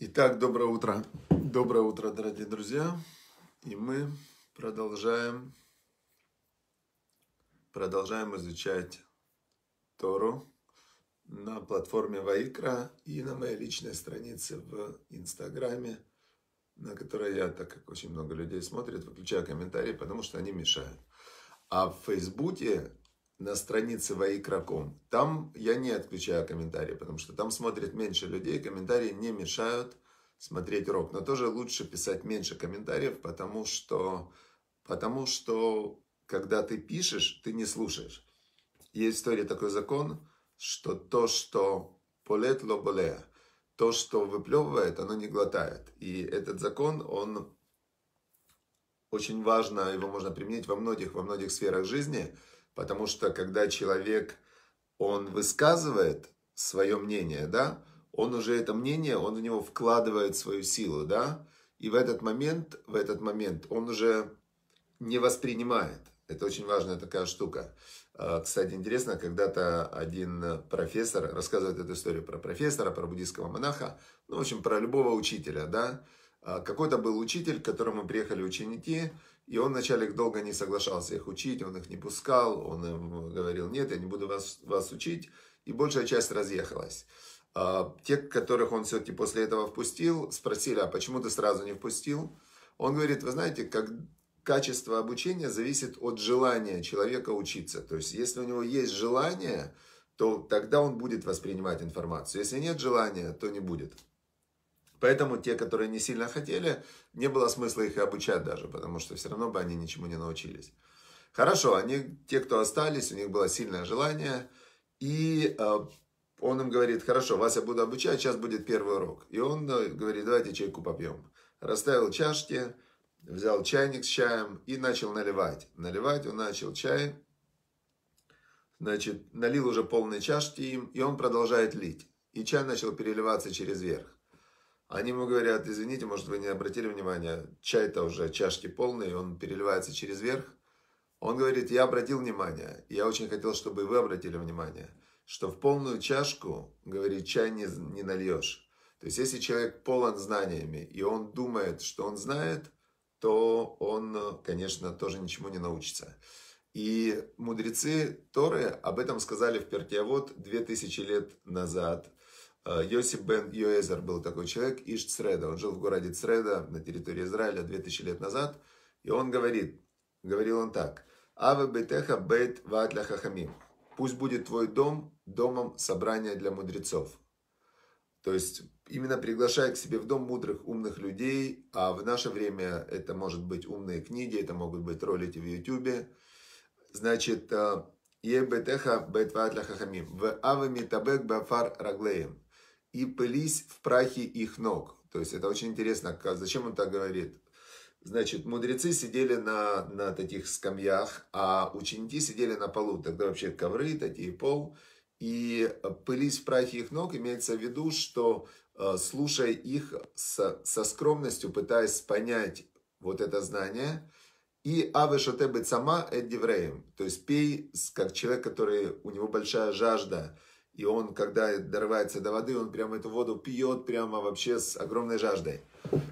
Итак, доброе утро. Доброе утро, дорогие друзья. И мы продолжаем, продолжаем изучать Тору на платформе Ваикра и на моей личной странице в Инстаграме, на которой я, так как очень много людей смотрит, выключаю комментарии, потому что они мешают. А в Фейсбуке на странице Ваикраком. Там я не отключаю комментарии, потому что там смотрит меньше людей, комментарии не мешают смотреть урок. Но тоже лучше писать меньше комментариев, потому что, потому что когда ты пишешь, ты не слушаешь. Есть в истории такой закон, что то, что полет лоболея, то, что выплевывает, оно не глотает. И этот закон, он очень важно, его можно применить во многих, во многих сферах жизни – Потому что когда человек, он высказывает свое мнение, да, он уже это мнение, он в него вкладывает свою силу, да, и в этот момент, в этот момент он уже не воспринимает. Это очень важная такая штука. А, кстати, интересно, когда-то один профессор рассказывает эту историю про профессора, про буддийского монаха, ну, в общем, про любого учителя, да. А, какой-то был учитель, к которому приехали ученики, и он, начальник, долго не соглашался их учить, он их не пускал, он им говорил, нет, я не буду вас, вас учить. И большая часть разъехалась. А, те, которых он все-таки после этого впустил, спросили, а почему ты сразу не впустил? Он говорит, вы знаете, как качество обучения зависит от желания человека учиться. То есть, если у него есть желание, то тогда он будет воспринимать информацию. Если нет желания, то не будет. Поэтому те, которые не сильно хотели, не было смысла их и обучать даже, потому что все равно бы они ничему не научились. Хорошо, они, те, кто остались, у них было сильное желание, и э, он им говорит, хорошо, вас я буду обучать, сейчас будет первый урок. И он э, говорит, давайте чайку попьем. Расставил чашки, взял чайник с чаем и начал наливать. Наливать он начал чай, значит, налил уже полные чашки им, и он продолжает лить. И чай начал переливаться через верх. Они ему говорят, извините, может, вы не обратили внимания, чай-то уже, чашки полные, он переливается через верх. Он говорит, я обратил внимание, я очень хотел, чтобы вы обратили внимание, что в полную чашку, говорит, чай не, не нальешь. То есть, если человек полон знаниями, и он думает, что он знает, то он, конечно, тоже ничему не научится. И мудрецы Торы об этом сказали в Перкеавод 2000 лет назад, Э, Йосип бен Йоэзер был такой человек, Иш Цреда. Он жил в городе Цреда на территории Израиля 2000 лет назад. И он говорит, говорил он так. Аве бетеха бейт ватля хахамим. Пусть будет твой дом домом собрания для мудрецов. То есть именно приглашая к себе в дом мудрых, умных людей, а в наше время это может быть умные книги, это могут быть ролики в Ютубе. Значит, э, Ебетеха Бетватля Хахамим. В Авами Табек Бафар Раглеем и пылись в прахе их ног. То есть это очень интересно, зачем он так говорит. Значит, мудрецы сидели на, на таких скамьях, а ученики сидели на полу. Тогда вообще ковры, такие пол. И э, пылись в прахе их ног имеется в виду, что э, слушая их со, со скромностью, пытаясь понять вот это знание, и авешоте сама эддивреем, то есть пей, как человек, который, у него большая жажда и он, когда дорывается до воды, он прям эту воду пьет прямо вообще с огромной жаждой.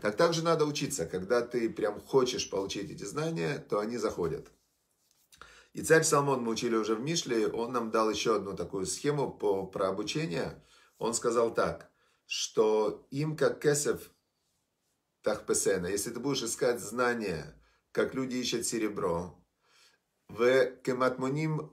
Так также надо учиться. Когда ты прям хочешь получить эти знания, то они заходят. И царь Соломон мы учили уже в Мишле, он нам дал еще одну такую схему по, про обучение. Он сказал так, что им как кесев тахпесена, если ты будешь искать знания, как люди ищут серебро, в кематмоним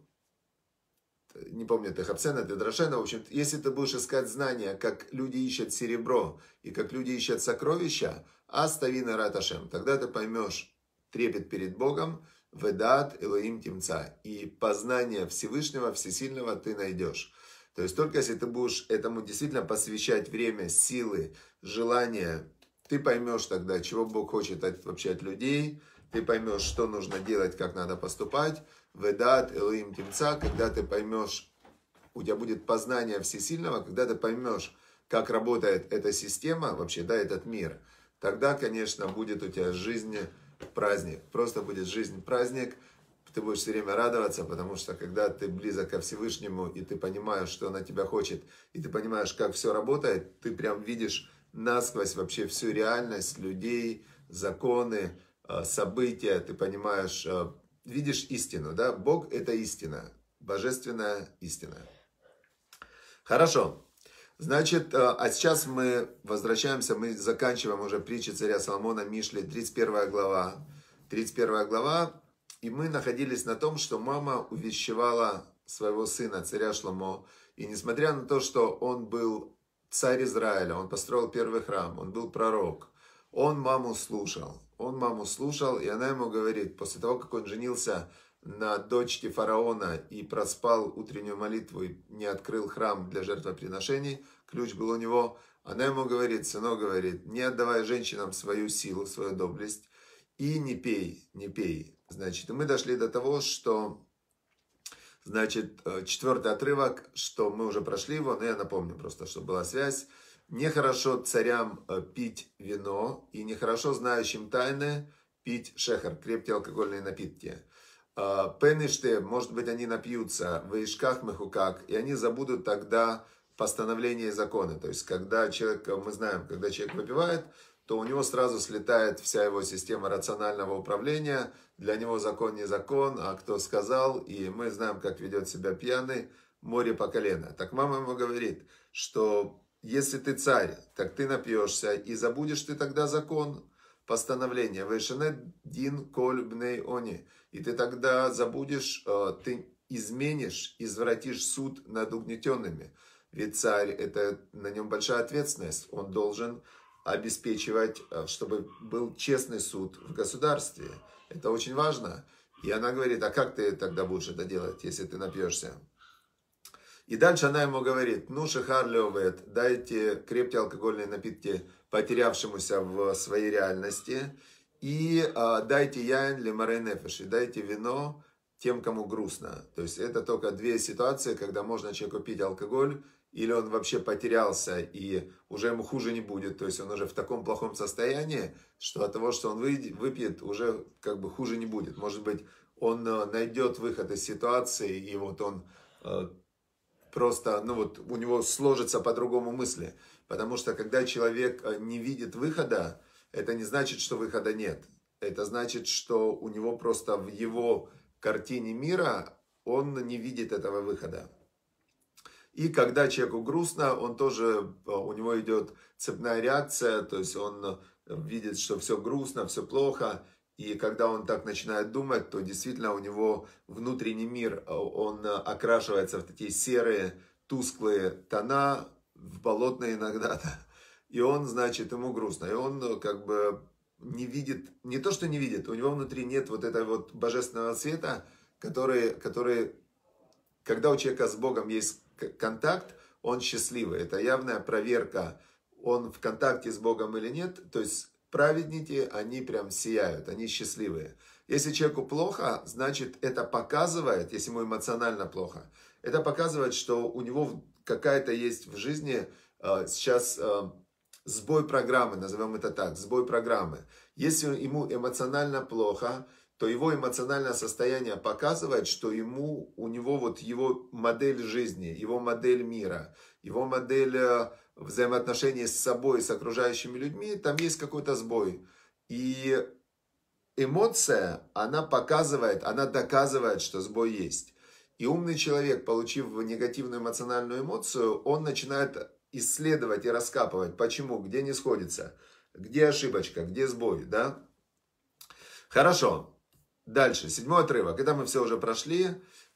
не помню, это это Тедрошена, в общем, если ты будешь искать знания, как люди ищут серебро и как люди ищут сокровища, аставина раташем, тогда ты поймешь трепет перед Богом, ведат Элоим Тимца, и познание Всевышнего, Всесильного ты найдешь. То есть только если ты будешь этому действительно посвящать время, силы, желания, ты поймешь тогда, чего Бог хочет от, вообще от людей, ты поймешь, что нужно делать, как надо поступать, Ведат Элоим Тимца, когда ты поймешь, у тебя будет познание всесильного, когда ты поймешь, как работает эта система, вообще, да, этот мир, тогда, конечно, будет у тебя жизнь праздник. Просто будет жизнь праздник, ты будешь все время радоваться, потому что когда ты близок ко Всевышнему, и ты понимаешь, что она тебя хочет, и ты понимаешь, как все работает, ты прям видишь насквозь вообще всю реальность людей, законы, э, события, ты понимаешь э, видишь истину, да? Бог – это истина, божественная истина. Хорошо. Значит, э, а сейчас мы возвращаемся, мы заканчиваем уже притчи царя Соломона Мишли, 31 глава. 31 глава, и мы находились на том, что мама увещевала своего сына, царя Шломо, и несмотря на то, что он был царь Израиля, он построил первый храм, он был пророк, он маму слушал. Он маму слушал, и она ему говорит, после того, как он женился на дочке фараона и проспал утреннюю молитву и не открыл храм для жертвоприношений, ключ был у него, она ему говорит, сынок говорит, не отдавай женщинам свою силу, свою доблесть, и не пей, не пей. Значит, мы дошли до того, что, значит, э, четвертый отрывок, что мы уже прошли его, но я напомню просто, что была связь, Нехорошо царям э, пить вино и нехорошо знающим тайны пить шехар, крепкие алкогольные напитки. А, пенеште, может быть, они напьются в Ишках Мехукак, и они забудут тогда постановление и законы. То есть, когда человек, мы знаем, когда человек выпивает, то у него сразу слетает вся его система рационального управления. Для него закон не закон, а кто сказал, и мы знаем, как ведет себя пьяный, море по колено. Так мама ему говорит, что если ты царь, так ты напьешься, и забудешь ты тогда закон, постановление, вышене дин коль они, и ты тогда забудешь, э, ты изменишь, извратишь суд над угнетенными. Ведь царь, это на нем большая ответственность, он должен обеспечивать, э, чтобы был честный суд в государстве. Это очень важно. И она говорит, а как ты тогда будешь это делать, если ты напьешься? И дальше она ему говорит, ну, Шихар Леовет, дайте крепкие алкогольные напитки потерявшемуся в своей реальности, и э, дайте яин для марейнефеш, и дайте вино тем, кому грустно. То есть это только две ситуации, когда можно человеку пить алкоголь, или он вообще потерялся, и уже ему хуже не будет, то есть он уже в таком плохом состоянии, что от того, что он выпьет, уже как бы хуже не будет. Может быть, он э, найдет выход из ситуации, и вот он э, просто, ну вот, у него сложится по-другому мысли. Потому что, когда человек э, не видит выхода, это не значит, что выхода нет. Это значит, что у него просто в его картине мира он не видит этого выхода. И когда человеку грустно, он тоже, э, у него идет цепная реакция, то есть он э, видит, что все грустно, все плохо, и когда он так начинает думать, то действительно у него внутренний мир, э, он э, окрашивается в такие серые, тусклые тона, в болотные иногда. И он, значит, ему грустно. И он э, как бы не видит, не то что не видит, у него внутри нет вот этого вот божественного света, который, который когда у человека с Богом есть контакт, он счастливый. Это явная проверка, он в контакте с Богом или нет. То есть праведники, они прям сияют, они счастливые. Если человеку плохо, значит это показывает, если ему эмоционально плохо, это показывает, что у него какая-то есть в жизни э, сейчас э, сбой программы, назовем это так, сбой программы. Если ему эмоционально плохо, то его эмоциональное состояние показывает, что ему, у него вот его модель жизни, его модель мира, его модель э, взаимоотношения с собой, с окружающими людьми, там есть какой-то сбой. И эмоция, она показывает, она доказывает, что сбой есть. И умный человек, получив негативную эмоциональную эмоцию, он начинает исследовать и раскапывать, почему, где не сходится, где ошибочка, где сбой, да? Хорошо. Дальше, седьмой отрывок. Это мы все уже прошли.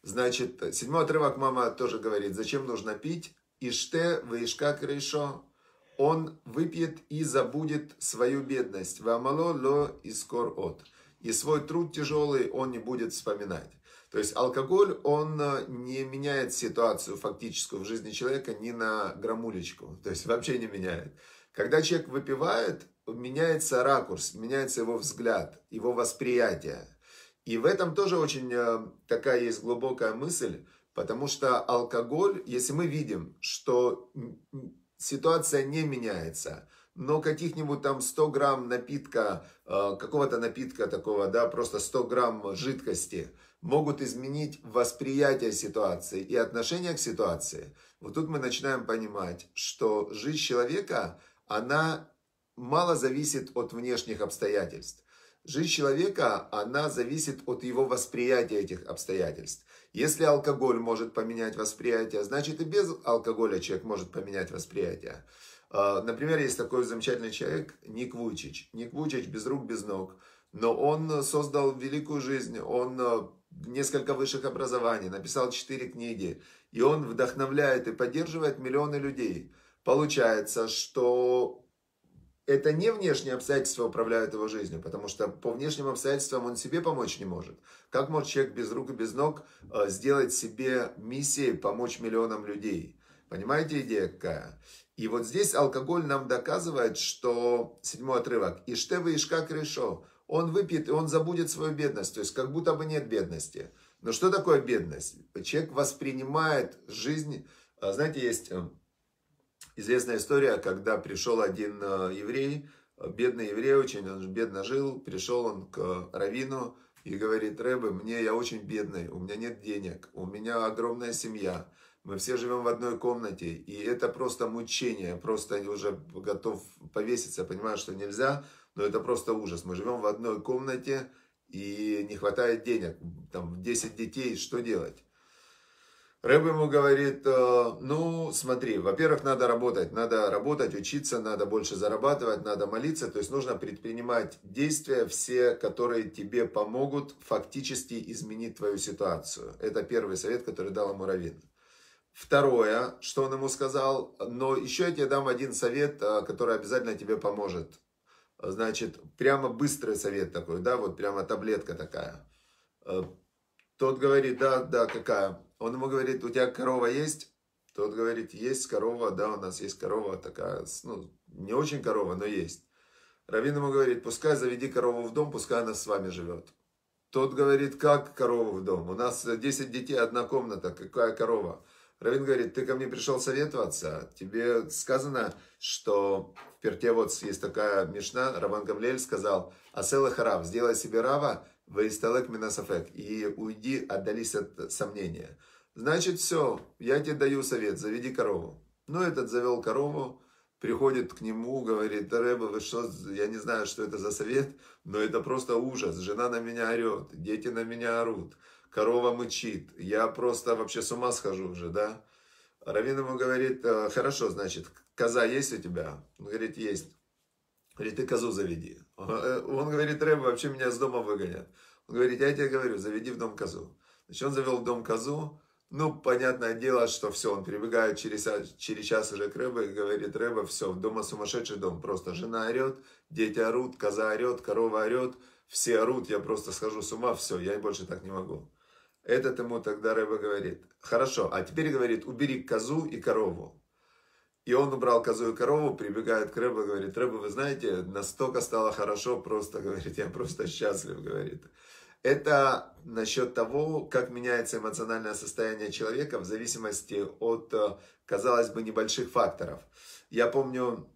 Значит, седьмой отрывок мама тоже говорит, зачем нужно пить? Иште вейшкак решо. Он выпьет и забудет свою бедность. Вамало ло искор от. И свой труд тяжелый он не будет вспоминать. То есть алкоголь, он э, не меняет ситуацию фактическую в жизни человека ни на грамулечку. То есть вообще не меняет. Когда человек выпивает, меняется ракурс, меняется его взгляд, его восприятие. И в этом тоже очень э, такая есть глубокая мысль, Потому что алкоголь, если мы видим, что ситуация не меняется, но каких-нибудь там 100 грамм напитка, э, какого-то напитка такого, да, просто 100 грамм жидкости могут изменить восприятие ситуации и отношение к ситуации. Вот тут мы начинаем понимать, что жизнь человека, она мало зависит от внешних обстоятельств. Жизнь человека, она зависит от его восприятия этих обстоятельств. Если алкоголь может поменять восприятие, значит и без алкоголя человек может поменять восприятие. А, например, есть такой замечательный человек Ник Вучич. Ник Вучич без рук, без ног. Но он создал великую жизнь, он а, несколько высших образований, написал четыре книги. И он вдохновляет и поддерживает миллионы людей. Получается, что это не внешние обстоятельства управляют его жизнью, потому что по внешним обстоятельствам он себе помочь не может. Как может человек без рук и без ног э, сделать себе миссией помочь миллионам людей? Понимаете, идея какая? И вот здесь алкоголь нам доказывает, что седьмой отрывок. И Иштева Ишкак решо. Он выпьет, и он забудет свою бедность. То есть, как будто бы нет бедности. Но что такое бедность? Человек воспринимает жизнь... Э, знаете, есть э, известная история, когда пришел один э, еврей, э, бедный еврей очень, он бедно жил, пришел он к Равину и говорит, Рэбе, мне, я очень бедный, у меня нет денег, у меня огромная семья, мы все живем в одной комнате, и это просто мучение, просто я уже готов повеситься, понимаю, что нельзя, но это просто ужас. Мы живем в одной комнате, и не хватает денег, там 10 детей, что делать? Рэб ему говорит, э, ну, смотри, во-первых, надо работать, надо работать, учиться, надо больше зарабатывать, надо молиться, то есть нужно предпринимать действия все, которые тебе помогут фактически изменить твою ситуацию. Это первый совет, который дал ему Равин. Второе, что он ему сказал, но еще я тебе дам один совет, э, который обязательно тебе поможет. Значит, прямо быстрый совет такой, да, вот прямо таблетка такая. Э, тот говорит, да, да, какая? Он ему говорит, у тебя корова есть? Тот говорит, есть корова, да, у нас есть корова такая, ну, не очень корова, но есть. Равин ему говорит, пускай заведи корову в дом, пускай она с вами живет. Тот говорит, как корову в дом? У нас 10 детей, одна комната, какая корова? Равин говорит, ты ко мне пришел советоваться, тебе сказано, что в перте вот есть такая мешна, Раван Гамлель сказал, «Асела харав, сделай себе рава, вейсталек минасафек, и уйди, отдались от сомнения». Значит, все, я тебе даю совет, заведи корову. Ну, этот завел корову, приходит к нему, говорит, Рэба, вы что, я не знаю, что это за совет, но это просто ужас, жена на меня орет, дети на меня орут, корова мычит, я просто вообще с ума схожу уже, да. Равин ему говорит, «Э, хорошо, значит, коза есть у тебя? Он говорит, есть. Говорит, ты козу заведи. Он э, говорит, Рэба, вообще меня с дома выгонят. Он говорит, я тебе говорю, заведи в дом козу. Значит, он завел в дом козу, ну, понятное дело, что все, он прибегает через, через час уже к Рэбе и говорит, Рэбе, все, дома сумасшедший дом, просто жена орет, дети орут, коза орет, корова орет, все орут, я просто схожу с ума, все, я больше так не могу. Этот ему тогда Рэбе говорит, хорошо, а теперь говорит, убери козу и корову. И он убрал козу и корову, прибегает к Рэбе, говорит, Рэбе, вы знаете, настолько стало хорошо, просто, говорит, я просто счастлив, говорит. Это насчет того, как меняется эмоциональное состояние человека в зависимости от, э, казалось бы, небольших факторов. Я помню,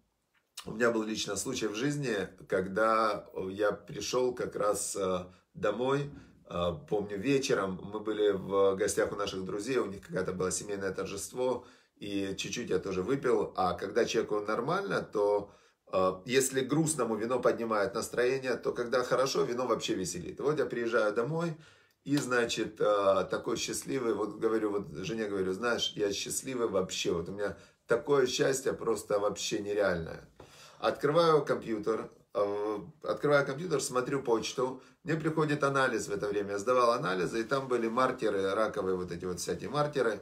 у меня был лично случай в жизни, когда я пришел как раз э, домой, э, помню вечером, мы были в гостях у наших друзей, у них какое-то было семейное торжество, и чуть-чуть я тоже выпил, а когда человеку нормально, то Э, если грустному вино поднимает настроение, то когда хорошо, вино вообще веселит. Вот я приезжаю домой, и, значит, э, такой счастливый, вот говорю, вот жене говорю, знаешь, я счастливый вообще, вот у меня такое счастье просто вообще нереальное. Открываю компьютер, э, открываю компьютер, смотрю почту, мне приходит анализ в это время, я сдавал анализы, и там были маркеры, раковые вот эти вот всякие маркеры,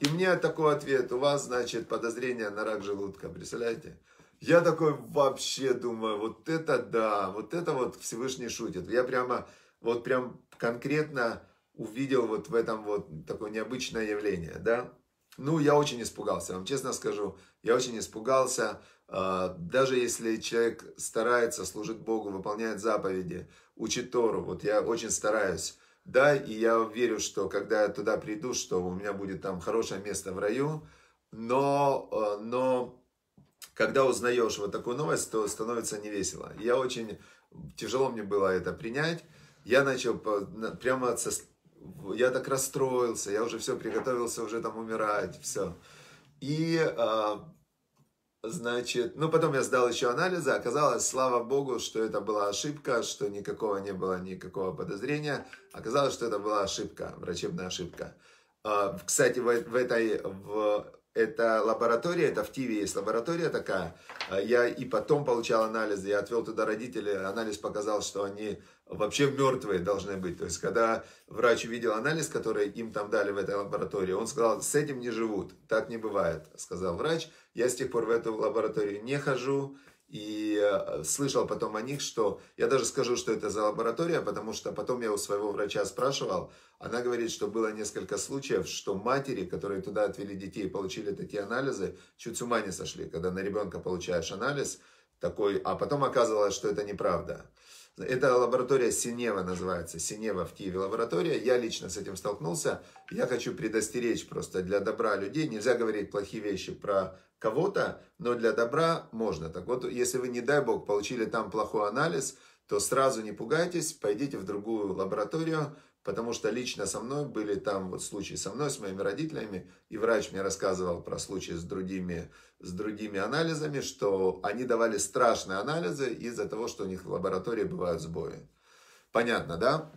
и мне такой ответ, у вас, значит, подозрение на рак желудка, представляете? Я такой вообще думаю, вот это да, вот это вот Всевышний шутит. Я прямо, вот прям конкретно увидел вот в этом вот такое необычное явление, да. Ну, я очень испугался, вам честно скажу, я очень испугался. А, даже если человек старается, служит Богу, выполняет заповеди, учит Тору, вот я очень стараюсь, да, и я верю, что когда я туда приду, что у меня будет там хорошее место в раю, но, а, но когда узнаешь вот такую новость, то становится невесело. Я очень, тяжело мне было это принять. Я начал прямо, со, я так расстроился, я уже все приготовился уже там умирать, все. И, а, значит, ну потом я сдал еще анализы, оказалось, слава богу, что это была ошибка, что никакого не было никакого подозрения. Оказалось, что это была ошибка, врачебная ошибка. А, кстати, в, в этой, в это лаборатория, это в Тиве есть лаборатория такая. А я и потом получал анализы, я отвел туда родителей, анализ показал, что они вообще мертвые должны быть. То есть, когда врач увидел анализ, который им там дали в этой лаборатории, он сказал, с этим не живут, так не бывает, сказал врач. Я с тех пор в эту лабораторию не хожу, и э, слышал потом о них, что я даже скажу, что это за лаборатория, потому что потом я у своего врача спрашивал, она говорит, что было несколько случаев, что матери, которые туда отвели детей, получили такие анализы, чуть с ума не сошли, когда на ребенка получаешь анализ такой, а потом оказывалось, что это неправда. Это лаборатория Синева называется, Синева в Киеве лаборатория. Я лично с этим столкнулся. Я хочу предостеречь просто для добра людей. Нельзя говорить плохие вещи про кого-то, но для добра можно. Так вот, если вы, не дай бог, получили там плохой анализ, то сразу не пугайтесь, пойдите в другую лабораторию, потому что лично со мной были там вот случаи со мной, с моими родителями, и врач мне рассказывал про случаи с другими, с другими анализами, что они давали страшные анализы из-за того, что у них в лаборатории бывают сбои. Понятно, да?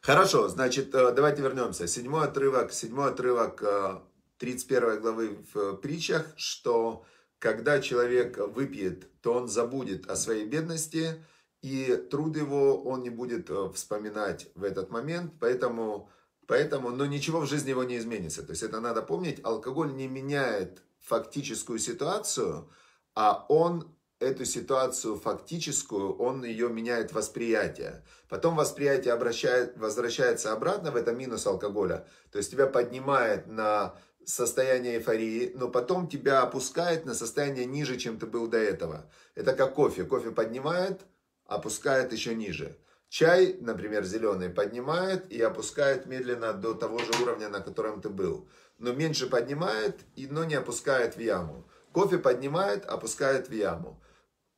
Хорошо, значит, э, давайте вернемся. Седьмой отрывок, седьмой отрывок э, 31 главы в э, притчах, что когда человек выпьет, то он забудет о своей бедности, и труд его он не будет э, вспоминать в этот момент, поэтому, поэтому но ничего в жизни его не изменится. То есть это надо помнить, алкоголь не меняет фактическую ситуацию, а он эту ситуацию фактическую, он ее меняет восприятие. Потом восприятие обращает, возвращается обратно, в это минус алкоголя. То есть тебя поднимает на состояние эйфории, но потом тебя опускает на состояние ниже, чем ты был до этого. Это как кофе. Кофе поднимает, опускает еще ниже. Чай, например, зеленый, поднимает и опускает медленно до того же уровня, на котором ты был. Но меньше поднимает, но не опускает в яму. Кофе поднимает, опускает в яму.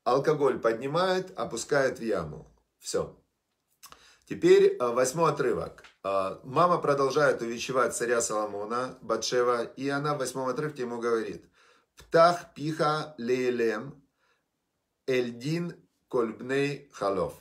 Алкоголь поднимает, опускает в яму. Все. Теперь э, восьмой отрывок. А, мама продолжает увещевать царя Соломона, Батшева, и она в восьмом отрывке ему говорит, «Птах пиха лейлем, эльдин кольбней халов».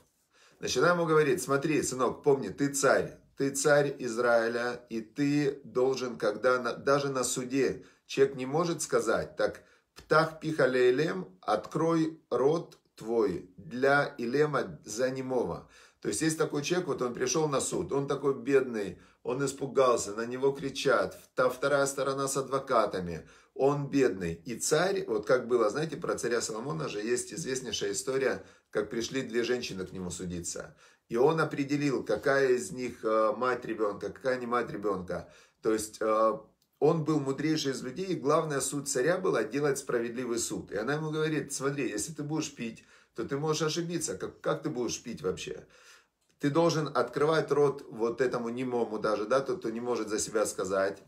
Значит, она ему говорит, смотри, сынок, помни, ты царь, ты царь Израиля, и ты должен, когда на, даже на суде человек не может сказать, так «Птах пиха лейлем, открой рот твой для Илема Занимова. То есть есть такой человек, вот он пришел на суд, он такой бедный, он испугался, на него кричат, та вторая сторона с адвокатами, он бедный. И царь, вот как было, знаете, про царя Соломона же есть известнейшая история, как пришли две женщины к нему судиться. И он определил, какая из них э, мать ребенка, какая не мать ребенка. То есть э, он был мудрейший из людей, и главная суд царя была делать справедливый суд. И она ему говорит, смотри, если ты будешь пить, то ты можешь ошибиться. Как, как ты будешь пить вообще? Ты должен открывать рот вот этому немому даже, да, тот, кто не может за себя сказать.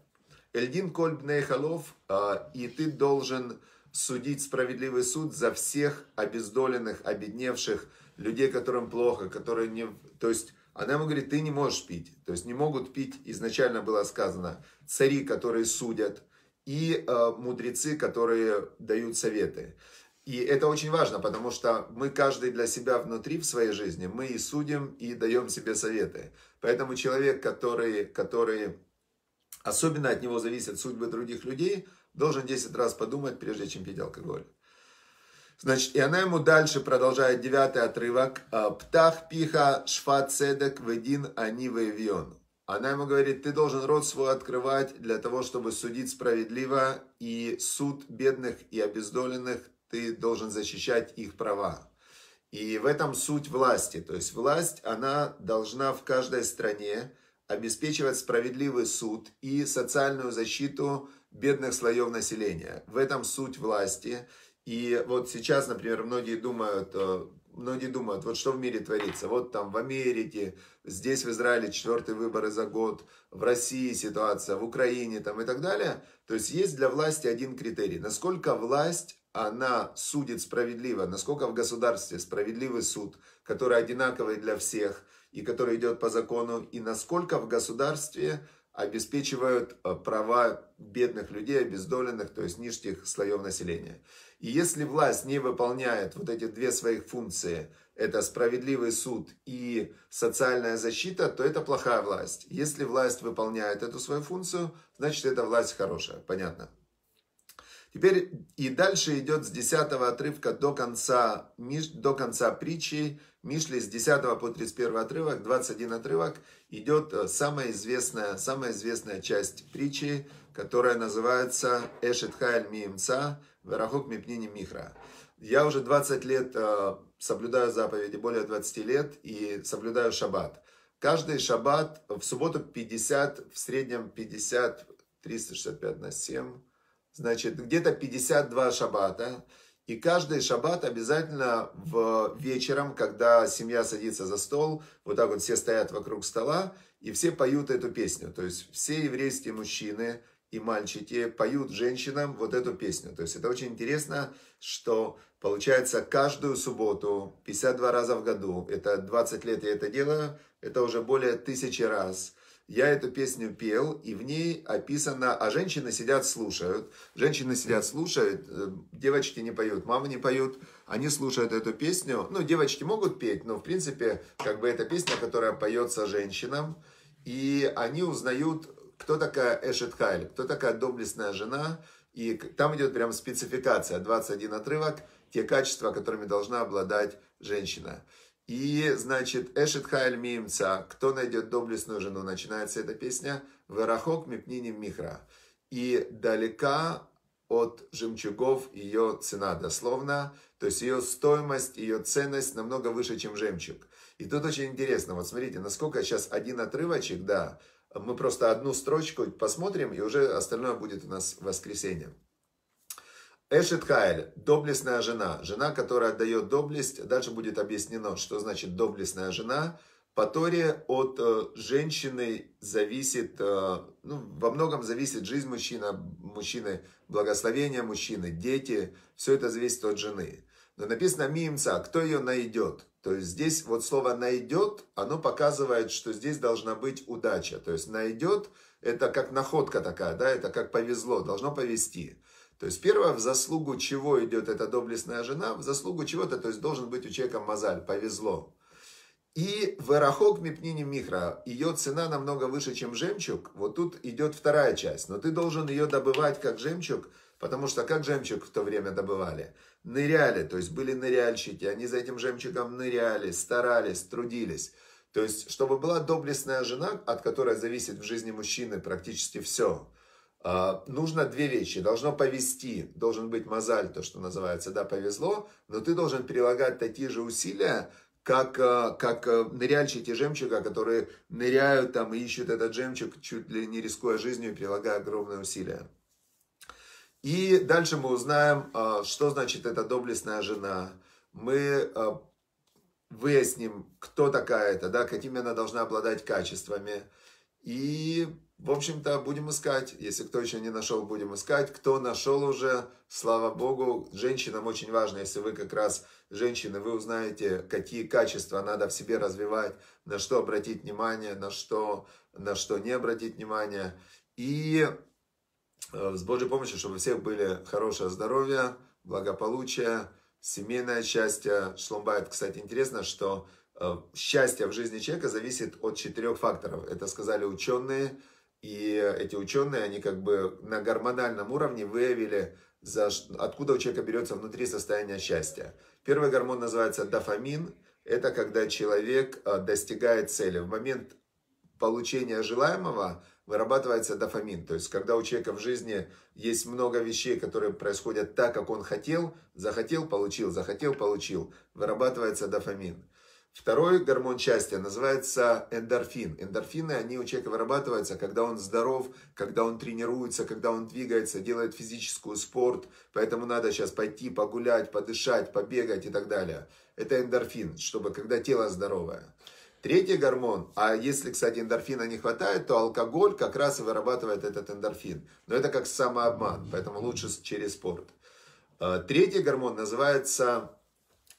Эльдин Кольб Нейхалов, а, и ты должен судить справедливый суд за всех обездоленных, обедневших людей, которым плохо, которые не... То есть она ему говорит, ты не можешь пить. То есть не могут пить, изначально было сказано, цари, которые судят, и э, мудрецы, которые дают советы. И это очень важно, потому что мы каждый для себя внутри в своей жизни, мы и судим, и даем себе советы. Поэтому человек, который, который особенно от него зависят судьбы других людей, должен 10 раз подумать, прежде чем пить алкоголь. Значит, и она ему дальше продолжает девятый отрывок. «Э, «Птах пиха шфат седек ведин они вевьон». Она ему говорит, ты должен рот свой открывать для того, чтобы судить справедливо, и суд бедных и обездоленных, ты должен защищать их права. И в этом суть власти. То есть власть, она должна в каждой стране обеспечивать справедливый суд и социальную защиту бедных слоев населения. В этом суть власти. И вот сейчас, например, многие думают, э, многие думают, вот что в мире творится. Вот там в Америке, здесь в Израиле четвертые выборы за год, в России ситуация, в Украине там и так далее. То есть есть для власти один критерий. Насколько власть она судит справедливо, насколько в государстве справедливый суд, который одинаковый для всех и который идет по закону, и насколько в государстве обеспечивают э, права бедных людей, обездоленных, то есть нижних слоев населения. И если власть не выполняет вот эти две своих функции, это справедливый суд и социальная защита, то это плохая власть. Если власть выполняет эту свою функцию, значит, эта власть хорошая. Понятно? Теперь и дальше идет с 10 отрывка до конца, до конца притчи. Мишли с 10 по 31 отрывок, 21 отрывок, идет э, самая известная, самая известная часть притчи, которая называется «Эшет хайль миемца верахук мипнини михра». Я уже 20 лет э, соблюдаю заповеди, более 20 лет, и соблюдаю шаббат. Каждый шаббат, в субботу 50, в среднем 50, 365 на 7, Значит, где-то 52 шаббата. И каждый шаббат обязательно в вечером, когда семья садится за стол, вот так вот все стоят вокруг стола, и все поют эту песню. То есть все еврейские мужчины и мальчики поют женщинам вот эту песню. То есть это очень интересно, что получается каждую субботу, 52 раза в году, это 20 лет я это делаю, это уже более тысячи раз – я эту песню пел, и в ней описано, а женщины сидят, слушают. Женщины сидят, слушают, э, девочки не поют, мамы не поют. Они слушают эту песню. Ну, девочки могут петь, но, в принципе, как бы это песня, которая поется женщинам. И они узнают, кто такая Эшет Хайль, кто такая доблестная жена. И там идет прям спецификация, 21 отрывок, те качества, которыми должна обладать женщина. И, значит, Эшет Хайль Мимца, кто найдет доблестную жену, начинается эта песня, Верахок Мипниним Михра. И далека от жемчугов ее цена, дословно. То есть ее стоимость, ее ценность намного выше, чем жемчуг. И тут очень интересно, вот смотрите, насколько сейчас один отрывочек, да, мы просто одну строчку посмотрим, и уже остальное будет у нас воскресенье. Эшет Каэль, доблестная жена, жена, которая отдает доблесть, дальше будет объяснено, что значит доблестная жена. По Торе от э, женщины зависит, э, ну, во многом зависит жизнь мужчина, мужчины, благословение мужчины, дети, все это зависит от жены. Но написано «мимца», кто ее найдет. То есть здесь вот слово «найдет», оно показывает, что здесь должна быть удача. То есть «найдет» – это как находка такая, да, это как повезло, должно повезти. То есть первое, в заслугу чего идет эта доблестная жена, в заслугу чего-то, то есть должен быть у человека мозаль, повезло. И верахок мипнини михра, ее цена намного выше, чем жемчуг. Вот тут идет вторая часть, но ты должен ее добывать как жемчуг, потому что как жемчуг в то время добывали? Ныряли, то есть были ныряльщики, они за этим жемчугом ныряли, старались, трудились. То есть, чтобы была доблестная жена, от которой зависит в жизни мужчины практически все, а, нужно две вещи. Должно повести, должен быть мозаль, то, что называется, да, повезло, но ты должен прилагать такие же усилия, как, а, как а, ныряльщики жемчуга, которые ныряют там и ищут этот жемчуг, чуть ли не рискуя жизнью, прилагая огромные усилия. И дальше мы узнаем, что значит эта доблестная жена. Мы выясним, кто такая это, да, какими она должна обладать качествами. И в общем-то, будем искать. Если кто еще не нашел, будем искать. Кто нашел уже, слава богу, женщинам очень важно, если вы как раз женщины, вы узнаете, какие качества надо в себе развивать, на что обратить внимание, на что, на что не обратить внимание. И э, с Божьей помощью, чтобы у всех были хорошее здоровье, благополучие, семейное счастье. Шломбайт, кстати, интересно, что э, счастье в жизни человека зависит от четырех факторов. Это сказали ученые, и э, эти ученые, они как бы на гормональном уровне выявили, за, откуда у человека берется внутри состояние счастья. Первый гормон называется дофамин. Это когда человек э, достигает цели. В момент получения желаемого вырабатывается дофамин. То есть, когда у человека в жизни есть много вещей, которые происходят так, как он хотел, захотел, получил, захотел, получил, вырабатывается дофамин. Второй гормон счастья называется эндорфин. Эндорфины, они у человека вырабатываются, когда он здоров, когда он тренируется, когда он двигается, делает физическую спорт. Поэтому надо сейчас пойти погулять, подышать, побегать и так далее. Это эндорфин, чтобы когда тело здоровое. Третий гормон, а если, кстати, эндорфина не хватает, то алкоголь как раз и вырабатывает этот эндорфин. Но это как самообман, поэтому лучше через спорт. Э, третий гормон называется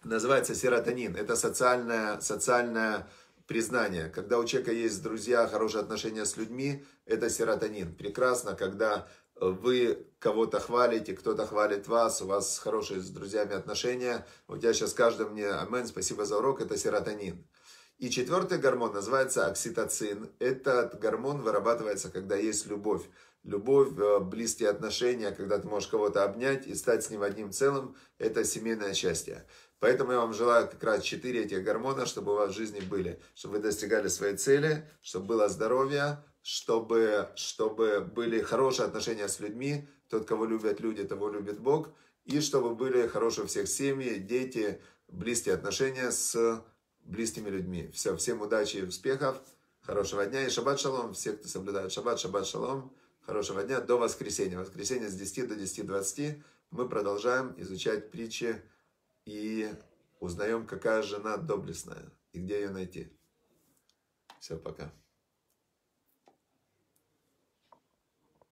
называется серотонин. Это социальное, социальное признание. Когда у человека есть друзья, хорошие отношения с людьми, это серотонин. Прекрасно, когда э, вы кого-то хвалите, кто-то хвалит вас, у вас хорошие с друзьями отношения. У тебя сейчас каждый мне амен, спасибо за урок, это серотонин. И четвертый гормон называется окситоцин. Этот гормон вырабатывается, когда есть любовь. Любовь, э, близкие отношения, когда ты можешь кого-то обнять и стать с ним одним целым, это семейное счастье. Поэтому я вам желаю как раз четыре этих гормона, чтобы у вас в жизни были, чтобы вы достигали своей цели, чтобы было здоровье, чтобы, чтобы были хорошие отношения с людьми. Тот, кого любят люди, того любит Бог. И чтобы были хорошие у всех семьи, дети, близкие отношения с близкими людьми. Все, всем удачи и успехов. Хорошего дня и шаббат шалом. Все, кто соблюдает шаббат, шаббат шалом. Хорошего дня до воскресенья. Воскресенье с 10 до 10.20 мы продолжаем изучать притчи и узнаем, какая жена доблестная и где ее найти. Все, пока.